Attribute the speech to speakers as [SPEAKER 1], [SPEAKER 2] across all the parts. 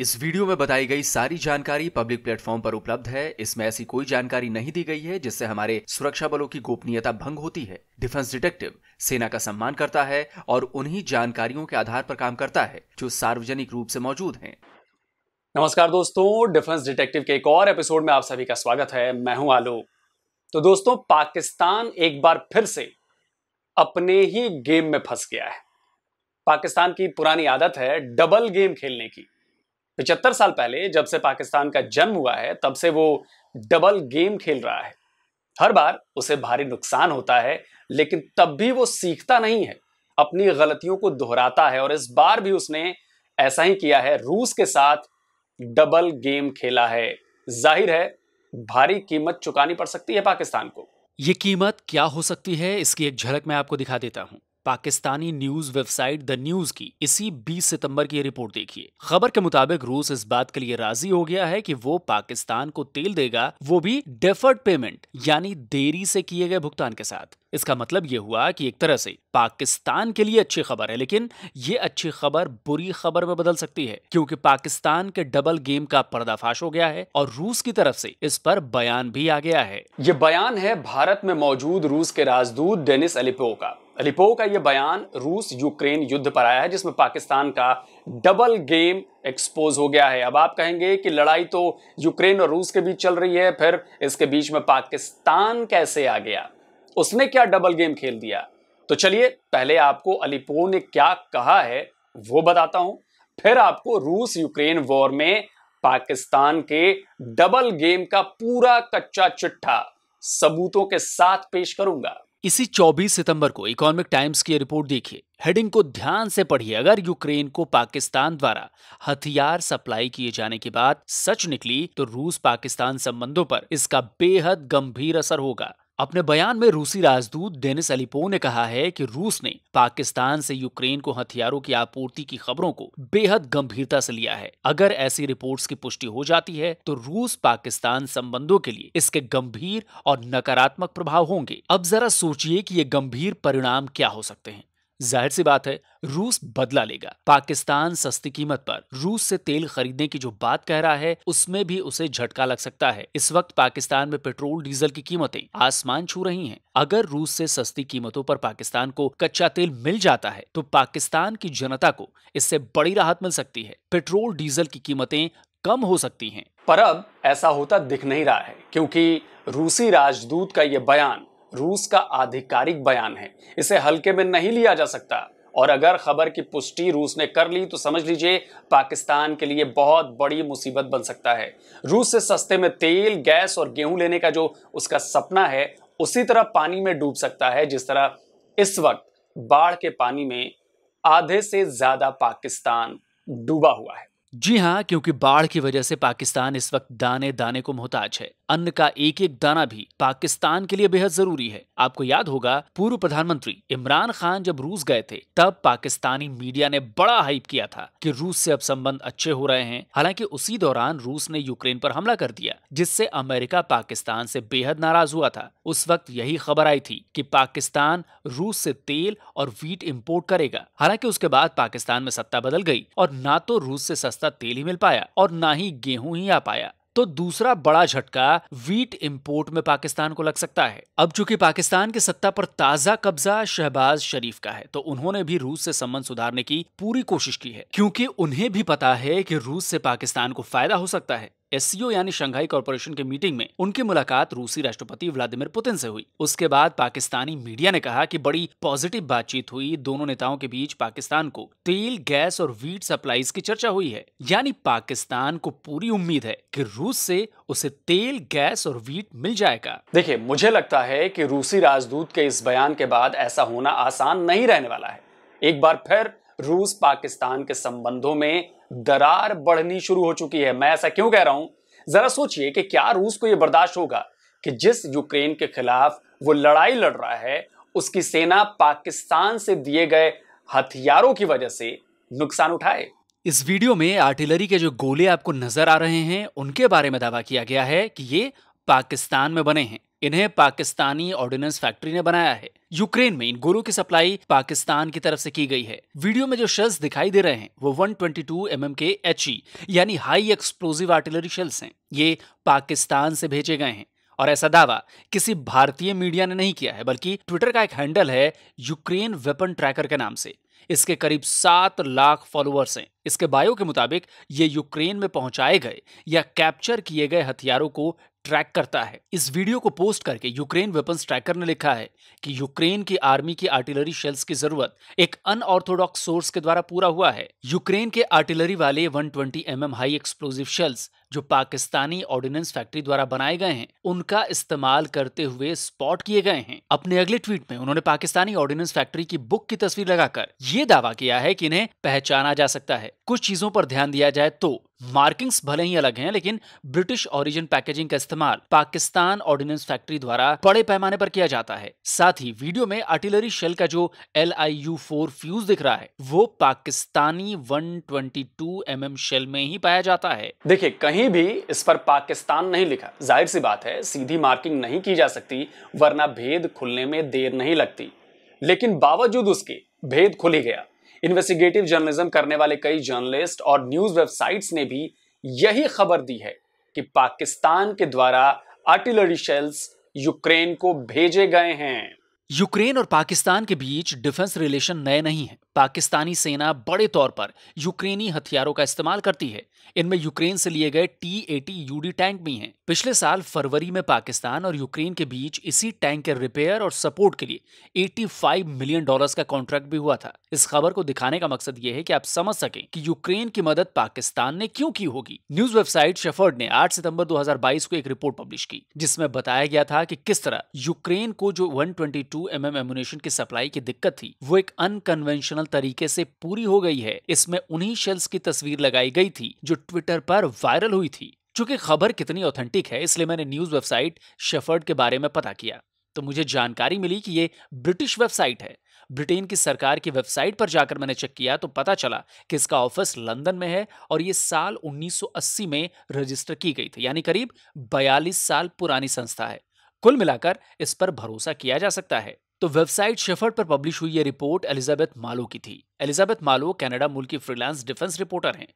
[SPEAKER 1] इस वीडियो में बताई गई सारी जानकारी पब्लिक प्लेटफॉर्म पर उपलब्ध है इसमें ऐसी कोई जानकारी नहीं दी गई है जिससे हमारे सुरक्षा बलों की गोपनीयता भंग होती है डिफेंस डिटेक्टिव सेना का सम्मान करता है और उन्हीं जानकारियों के आधार पर काम करता है जो सार्वजनिक रूप से मौजूद हैं नमस्कार दोस्तों डिफेंस डिटेक्टिव के एक और एपिसोड में आप सभी का स्वागत है मैं हूं आलोक तो दोस्तों पाकिस्तान एक बार फिर से अपने ही गेम में फंस गया है पाकिस्तान की पुरानी आदत है डबल गेम खेलने की पिछहत्तर साल पहले जब से पाकिस्तान का जन्म हुआ है तब से वो डबल गेम खेल रहा है हर बार उसे भारी नुकसान होता है लेकिन तब भी वो सीखता नहीं है अपनी गलतियों को दोहराता है और इस बार भी उसने ऐसा ही किया है रूस के साथ डबल गेम खेला है जाहिर है भारी कीमत चुकानी पड़ सकती है पाकिस्तान को ये कीमत क्या हो सकती है इसकी एक झलक मैं आपको दिखा देता हूं Pakistani news website the news की इसी 20 सितंबर की रिपोर्ट देखिए खबर के मुताबिक रूस इस बात के लिए राजी हो गया है कि वो पाकिस्तान को तेल देगा वो भी डेफर्ड पेमेंट यानी देरी से किए गए भुगतान के साथ इसका मतलब यह हुआ कि एक तरह से पाकिस्तान के लिए अच्छी खबर है लेकिन ये अच्छी खबर बुरी खबर में बदल सकती है क्योंकि पाकिस्तान के डबल गेम का पर्दाफाश हो गया है और रूस की तरफ से इस पर बयान भी आ गया है ये बयान है भारत में मौजूद रूस के राजदूत डेनिस एलिपो का रिपो का यह बयान रूस यूक्रेन युद्ध पर आया है जिसमें पाकिस्तान का डबल गेम एक्सपोज हो गया है अब आप कहेंगे कि लड़ाई तो यूक्रेन और रूस के बीच चल रही है फिर इसके बीच में पाकिस्तान कैसे आ गया उसने क्या डबल गेम खेल दिया तो चलिए पहले आपको अलीपो ने क्या कहा है वो बताता हूं फिर आपको रूस यूक्रेन वॉर में पाकिस्तान के डबल गेम का पूरा कच्चा चिट्ठा सबूतों के साथ पेश करूंगा इसी 24 सितंबर को इकोनॉमिक टाइम्स की रिपोर्ट देखिए हेडिंग को ध्यान से पढ़िए अगर यूक्रेन को पाकिस्तान द्वारा हथियार सप्लाई किए जाने की बात सच निकली तो रूस पाकिस्तान संबंधों पर इसका बेहद गंभीर असर होगा अपने बयान में रूसी राजदूत डेनिस अलीपो ने कहा है कि रूस ने पाकिस्तान से यूक्रेन को हथियारों की आपूर्ति की खबरों को बेहद गंभीरता से लिया है अगर ऐसी रिपोर्ट्स की पुष्टि हो जाती है तो रूस पाकिस्तान संबंधों के लिए इसके गंभीर और नकारात्मक प्रभाव होंगे अब जरा सोचिए कि ये गंभीर परिणाम क्या हो सकते हैं जाहिर सी बात है रूस बदला लेगा पाकिस्तान सस्ती कीमत पर रूस से तेल खरीदने की जो बात कह रहा है उसमें भी उसे झटका लग सकता है इस वक्त पाकिस्तान में पेट्रोल डीजल की कीमतें आसमान छू रही हैं अगर रूस से सस्ती कीमतों पर पाकिस्तान को कच्चा तेल मिल जाता है तो पाकिस्तान की जनता को इससे बड़ी राहत मिल सकती है पेट्रोल डीजल की कीमतें कम हो सकती हैं पर अब ऐसा होता दिख नहीं रहा है क्योंकि रूसी राजदूत का ये बयान रूस का आधिकारिक बयान है इसे हल्के में नहीं लिया जा सकता और अगर खबर की पुष्टि रूस ने कर ली तो समझ लीजिए पाकिस्तान के लिए बहुत बड़ी मुसीबत बन सकता है रूस से सस्ते में तेल गैस और गेहूं लेने का जो उसका सपना है उसी तरह पानी में डूब सकता है जिस तरह इस वक्त बाढ़ के पानी में आधे से ज्यादा पाकिस्तान डूबा हुआ है जी हाँ क्योंकि बाढ़ की वजह से पाकिस्तान इस वक्त दाने दाने को मोहताज है अन्न का एक एक दाना भी पाकिस्तान के लिए बेहद जरूरी है आपको याद होगा पूर्व प्रधानमंत्री इमरान खान जब रूस गए थे तब पाकिस्तानी मीडिया ने बड़ा हाइप किया था कि रूस से अब संबंध अच्छे हो रहे हैं हालांकि उसी दौरान रूस ने यूक्रेन पर हमला कर दिया जिससे अमेरिका पाकिस्तान से बेहद नाराज हुआ था उस वक्त यही खबर आई थी कि पाकिस्तान रूस से तेल और वीट इम्पोर्ट करेगा हालांकि उसके बाद पाकिस्तान में सत्ता बदल गई और ना तो रूस से सस्ता सस्ता तेल ही मिल पाया और ना ही गेहूं ही आ पाया तो दूसरा बड़ा झटका वीट इंपोर्ट में पाकिस्तान को लग सकता है अब चूंकि पाकिस्तान की सत्ता पर ताजा कब्जा शहबाज शरीफ का है तो उन्होंने भी रूस से संबंध सुधारने की पूरी कोशिश की है क्योंकि उन्हें भी पता है कि रूस से पाकिस्तान को फायदा हो सकता है एस यानी शंघाई कॉरपोरेशन की मीटिंग में उनकी मुलाकात रूसी राष्ट्रपति व्लादिमीर पुतिन से हुई उसके बाद पाकिस्तानी मीडिया ने कहा कि बड़ी पॉजिटिव बातचीत हुई दोनों नेताओं के बीच पाकिस्तान को तेल गैस और वीट सप्लाईज की चर्चा हुई है यानी पाकिस्तान को पूरी उम्मीद है कि रूस से उसे तेल गैस और वीट मिल जाएगा देखिए मुझे लगता है कि रूसी राजदूत के इस बयान के बाद ऐसा होना आसान नहीं रहने वाला है एक बार फिर रूस पाकिस्तान के संबंधों में दरार बढ़नी शुरू हो चुकी है मैं ऐसा क्यों कह रहा हूं जरा सोचिए कि क्या रूस को यह बर्दाश्त होगा कि जिस यूक्रेन के खिलाफ वो लड़ाई लड़ रहा है उसकी सेना पाकिस्तान से दिए गए हथियारों की वजह से नुकसान उठाए इस वीडियो में आर्टिलरी के जो गोले आपको नजर आ रहे हैं उनके बारे में दावा किया गया है कि ये पाकिस्तान में बने हैं इन्हें पाकिस्तानी ऑर्डिनेंस फैक्ट्री ने बनाया है यूक्रेन में इन गोलों की सप्लाई पाकिस्तान की तरफ से की गई है वीडियो में जो शेल्स दिखाई दे रहे हैं वो 122 ट्वेंटी mm के एच यानी हाई एक्सप्लोजिव आर्टिलरी शेल्स हैं ये पाकिस्तान से भेजे गए हैं और ऐसा दावा किसी भारतीय मीडिया ने नहीं किया है बल्कि ट्विटर का एक हैंडल है यूक्रेन वेपन ट्रैकर के नाम से इसके करीब सात लाख फॉलोअर्स हैं इसके बायो के मुताबिक ये यूक्रेन में पहुंचाए गए या कैप्चर किए गए हथियारों को ट्रैक करता है इस वीडियो को पोस्ट करके यूक्रेन वेपन्स ट्रैकर ने लिखा है कि यूक्रेन की आर्मी की आर्टिलरी शेल्स की जरूरत एक अनऑर्थोडॉक्स सोर्स के द्वारा पूरा हुआ है यूक्रेन के आर्टिलरी वाले 120 twenty mm high explosive shells जो पाकिस्तानी ऑर्डिनेंस फैक्ट्री द्वारा बनाए गए हैं उनका इस्तेमाल करते हुए स्पॉट किए गए हैं अपने अगले ट्वीट में उन्होंने पाकिस्तानी ऑर्डिनेंस फैक्ट्री की बुक की तस्वीर लगाकर ये दावा किया है कि इन्हें पहचाना जा सकता है कुछ चीजों पर ध्यान दिया जाए तो मार्किंग्स भले ही अलग हैं लेकिन ब्रिटिश ओरिजिन पैकेजिंग का इस्तेमाल पाकिस्तान ऑर्डिनेंस फैक्ट्री द्वारा बड़े पैमाने पर किया जाता है साथ ही वीडियो में आर्टिलरी शेल का जो L I U four fuse दिख रहा है वो पाकिस्तानी 122 एम शेल में ही पाया जाता है देखिए कहीं कहीं भी इस पर पाकिस्तान नहीं लिखा जाहिर सी बात है सीधी मार्किंग नहीं की जा सकती वरना भेद खुलने में देर नहीं लगती लेकिन बावजूद उसके भेद खुल ही गया इन्वेस्टिगेटिव जर्नलिज्म करने वाले कई जर्नलिस्ट और न्यूज वेबसाइट्स ने भी यही खबर दी है कि पाकिस्तान के द्वारा आर्टिलरी शेल्स यूक्रेन को भेजे गए हैं यूक्रेन और पाकिस्तान के बीच डिफेंस रिलेशन नए नहीं है पाकिस्तानी सेना बड़े तौर पर यूक्रेनी हथियारों का इस्तेमाल करती है इनमें यूक्रेन से लिए गए टी एटी यूडी टैंक भी हैं पिछले साल फरवरी में पाकिस्तान और यूक्रेन के बीच इसी टैंक के रिपेयर और सपोर्ट के लिए 85 मिलियन डॉलर्स का कॉन्ट्रैक्ट भी हुआ था इस खबर को दिखाने का मकसद ये है कि आप समझ सकें कि यूक्रेन की मदद पाकिस्तान ने क्यों की होगी न्यूज वेबसाइट शेफर्ड ने आठ सितम्बर दो को एक रिपोर्ट पब्लिश की जिसमें बताया गया था कि किस तरह यूक्रेन को जो वन ट्वेंटी की सप्लाई की दिक्कत थी वो एक अनकन्वेंशनल प्रोफेशनल तरीके से पूरी हो गई है इसमें उन्हीं शेल्स की तस्वीर लगाई गई थी जो ट्विटर पर वायरल हुई थी चूंकि खबर कितनी ऑथेंटिक है इसलिए मैंने न्यूज वेबसाइट शेफर्ड के बारे में पता किया तो मुझे जानकारी मिली कि ये ब्रिटिश वेबसाइट है ब्रिटेन की सरकार की वेबसाइट पर जाकर मैंने चेक किया तो पता चला कि इसका ऑफिस लंदन में है और ये साल 1980 में रजिस्टर की गई थी यानी करीब 42 साल पुरानी संस्था है कुल मिलाकर इस पर भरोसा किया जा सकता है तो वेबसाइट शेफर्ड पर पब्लिश हुई ये रिपोर्ट एलिजाबेथ मालो की थी एलिजाबेथ मालो कनाडा मुल्क की फ्रीलांस डिफेंस रिपोर्टर हैं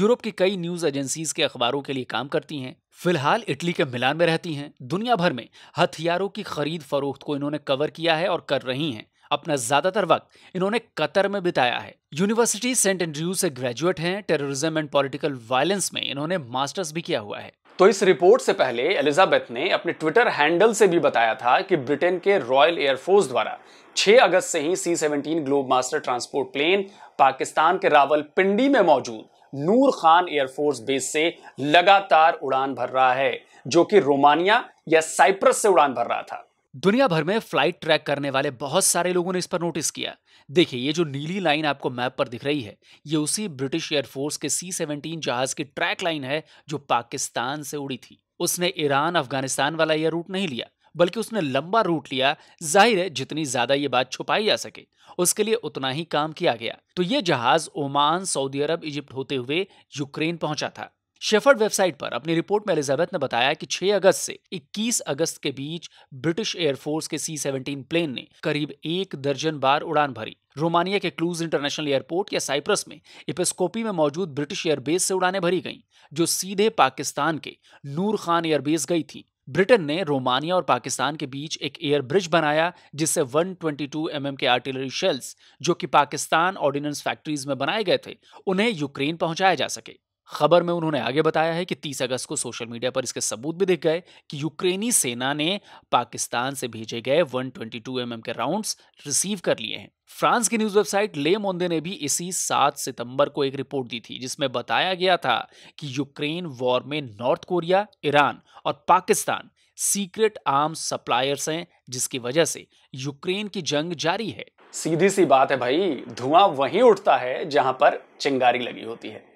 [SPEAKER 1] यूरोप की कई न्यूज एजेंसीज के अखबारों के लिए काम करती हैं फिलहाल इटली के मिलान में रहती हैं दुनिया भर में हथियारों की खरीद फरोख्त को इन्होंने कवर किया है और कर रही हैं अपना ज्यादातर वक्त इन्होंने कतर में बिताया है यूनिवर्सिटी सेंट एंड्रयूज से ग्रेजुएट हैं टेररिज्म एंड पॉलिटिकल वायलेंस में इन्होंने मास्टर्स भी किया हुआ है तो इस रिपोर्ट से पहले एलिजाबेथ ने अपने ट्विटर हैंडल से भी बताया था कि ब्रिटेन के रॉयल एयरफोर्स द्वारा 6 अगस्त से ही C seventeen Globemaster transport plane Pakistan के रावल पिंडी में मौजूद नूर खान एयरफोर्स बेस से लगातार उड़ान भर रहा है जो कि रोमानिया या साइप्रस से उड़ान भर रहा था दुनिया भर में फ्लाइट ट्रैक करने वाले बहुत सारे लोगों ने इस पर नोटिस किया देखिए ये जो नीली लाइन आपको मैप पर दिख रही है ये उसी ब्रिटिश एयरफोर्स के सी सेवनटीन जहाज की ट्रैक लाइन है जो पाकिस्तान से उड़ी थी उसने ईरान अफगानिस्तान वाला यह रूट नहीं लिया बल्कि उसने लंबा रूट लिया जाहिर है जितनी ज्यादा ये बात छुपाई जा सके उसके लिए उतना ही काम किया गया तो ये जहाज ओमान सऊदी अरब इजिप्ट होते हुए यूक्रेन पहुंचा था शेफर्ड वेबसाइट पर अपनी रिपोर्ट में एलिजाबेथ ने बताया कि 6 अगस्त से 21 अगस्त के बीच ब्रिटिश एयरफोर्स के सी सेवनटीन प्लेन ने करीब एक दर्जन बार उड़ान भरी रोमानिया के क्लूज इंटरनेशनल एयरपोर्ट या साइप्रस में इपेस्कोपी में मौजूद ब्रिटिश एयरबेस से उड़ानें भरी गईं जो सीधे पाकिस्तान के नूर खान एयरबेस गई थी ब्रिटेन ने रोमानिया और पाकिस्तान के बीच एक एयर ब्रिज बनाया जिससे 122 एमएम के आर्टिलरी शेल्स जो कि पाकिस्तान ऑर्डिनेंस फैक्ट्रीज में बनाए गए थे उन्हें यूक्रेन पहुंचाया जा सके खबर में उन्होंने आगे बताया है कि 30 अगस्त को सोशल मीडिया पर इसके सबूत भी दिख गए कि यूक्रेनी सेना ने पाकिस्तान से भेजे गए 122 ट्वेंटी mm के राउंड्स रिसीव कर लिए हैं फ्रांस की न्यूज वेबसाइट ले मोंदे ने भी इसी 7 सितंबर को एक रिपोर्ट दी थी जिसमें बताया गया था कि यूक्रेन वॉर में नॉर्थ कोरिया ईरान और पाकिस्तान सीक्रेट आर्म सप्लायर्स हैं जिसकी वजह से यूक्रेन की जंग जारी है सीधी सी बात है भाई धुआं वहीं उठता है जहां पर चिंगारी लगी होती है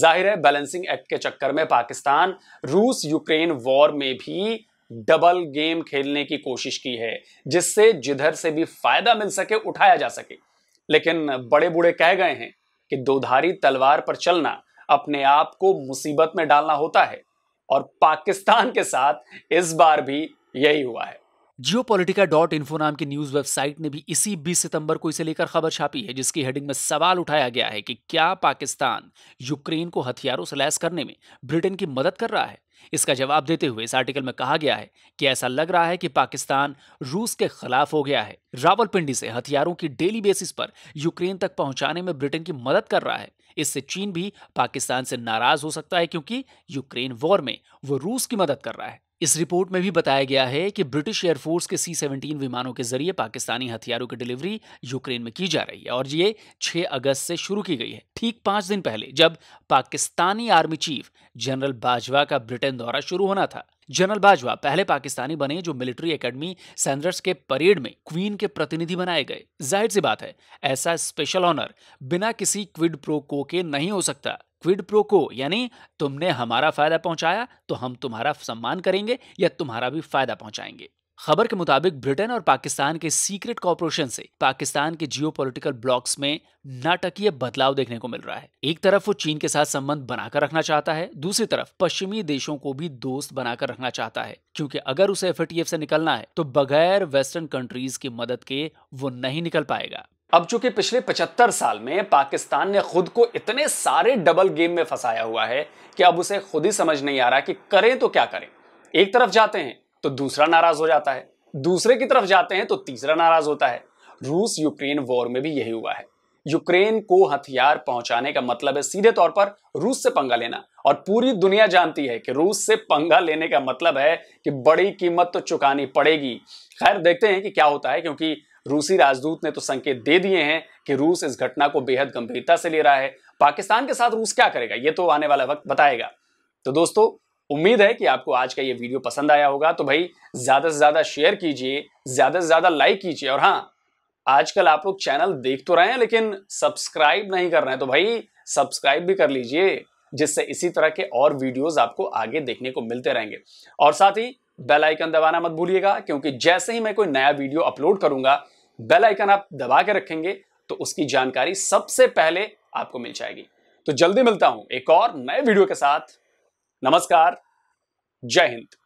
[SPEAKER 1] जाहिर है बैलेंसिंग एक्ट के चक्कर में पाकिस्तान रूस यूक्रेन वॉर में भी डबल गेम खेलने की कोशिश की है जिससे जिधर से भी फायदा मिल सके उठाया जा सके लेकिन बड़े बूढ़े कह गए हैं कि दोधारी तलवार पर चलना अपने आप को मुसीबत में डालना होता है और पाकिस्तान के साथ इस बार भी यही हुआ है जियो डॉट इन्फो नाम की न्यूज वेबसाइट ने भी इसी 20 सितंबर को इसे लेकर खबर छापी है जिसकी हेडिंग में सवाल उठाया गया है कि क्या पाकिस्तान यूक्रेन को हथियारों से लैस करने में ब्रिटेन की मदद कर रहा है इसका जवाब देते हुए इस आर्टिकल में कहा गया है कि ऐसा लग रहा है कि पाकिस्तान रूस के खिलाफ हो गया है रावलपिंडी से हथियारों की डेली बेसिस पर यूक्रेन तक पहुंचाने में ब्रिटेन की मदद कर रहा है इससे चीन भी पाकिस्तान से नाराज हो सकता है क्योंकि यूक्रेन वॉर में वो रूस की मदद कर रहा है इस रिपोर्ट में भी बताया गया है कि ब्रिटिश एयरफोर्स के सी सेवनटीन विमानों के जरिए पाकिस्तानी हथियारों की डिलीवरी यूक्रेन में की जा रही है और ये 6 अगस्त से शुरू की गई है ठीक पांच दिन पहले जब Pakistani army chief general Bajwa का ब्रिटेन दौरा शुरू होना था जनरल बाजवा पहले पाकिस्तानी बने जो मिलिट्री एकेडमी सैंडर्स के परेड में क्वीन के प्रतिनिधि बनाए गए जाहिर सी बात है ऐसा स्पेशल ऑनर बिना किसी क्विड प्रो को के नहीं हो सकता क्विड प्रो को यानी तुमने हमारा फायदा पहुंचाया तो हम तुम्हारा सम्मान करेंगे या तुम्हारा भी फायदा पहुंचाएंगे खबर के मुताबिक ब्रिटेन और पाकिस्तान के सीक्रेट कॉपोरेशन से पाकिस्तान के जियो पोलिटिकल ब्लॉक्स में नाटकीय बदलाव देखने को मिल रहा है एक तरफ वो चीन के साथ संबंध बनाकर रखना चाहता है दूसरी तरफ पश्चिमी देशों को भी दोस्त बनाकर रखना चाहता है क्योंकि अगर उसे एफ से निकलना है तो बगैर वेस्टर्न कंट्रीज की मदद के वो नहीं निकल पाएगा अब चूंकि पिछले 75 साल में पाकिस्तान ने खुद को इतने सारे डबल गेम में फंसाया हुआ है कि अब उसे खुद ही समझ नहीं आ रहा कि करें तो क्या करें एक तरफ जाते हैं तो दूसरा नाराज हो जाता है दूसरे की तरफ जाते हैं तो तीसरा नाराज होता है रूस यूक्रेन वॉर में भी यही हुआ है यूक्रेन को हथियार पहुंचाने का मतलब है सीधे तौर पर रूस से पंगा लेना और पूरी दुनिया जानती है कि रूस से पंगा लेने का मतलब है कि बड़ी कीमत तो चुकानी पड़ेगी खैर देखते हैं कि क्या होता है क्योंकि रूसी राजदूत ने तो संकेत दे दिए हैं कि रूस इस घटना को बेहद गंभीरता से ले रहा है पाकिस्तान के साथ रूस क्या करेगा ये तो आने वाला वक्त बताएगा तो दोस्तों उम्मीद है कि आपको आज का ये वीडियो पसंद आया होगा तो भाई ज्यादा से ज्यादा शेयर कीजिए ज्यादा से ज्यादा लाइक कीजिए और हाँ आजकल आप लोग चैनल देख तो रहे हैं लेकिन सब्सक्राइब नहीं कर रहे हैं तो भाई सब्सक्राइब भी कर लीजिए जिससे इसी तरह के और वीडियोस आपको आगे देखने को मिलते रहेंगे और साथ ही बेल आइकन दबाना मत भूलिएगा क्योंकि जैसे ही मैं कोई नया वीडियो अपलोड करूंगा बेल आइकन आप दबा के रखेंगे तो उसकी जानकारी सबसे पहले आपको मिल जाएगी तो जल्दी मिलता हूं एक और नए वीडियो के साथ नमस्कार जय हिंद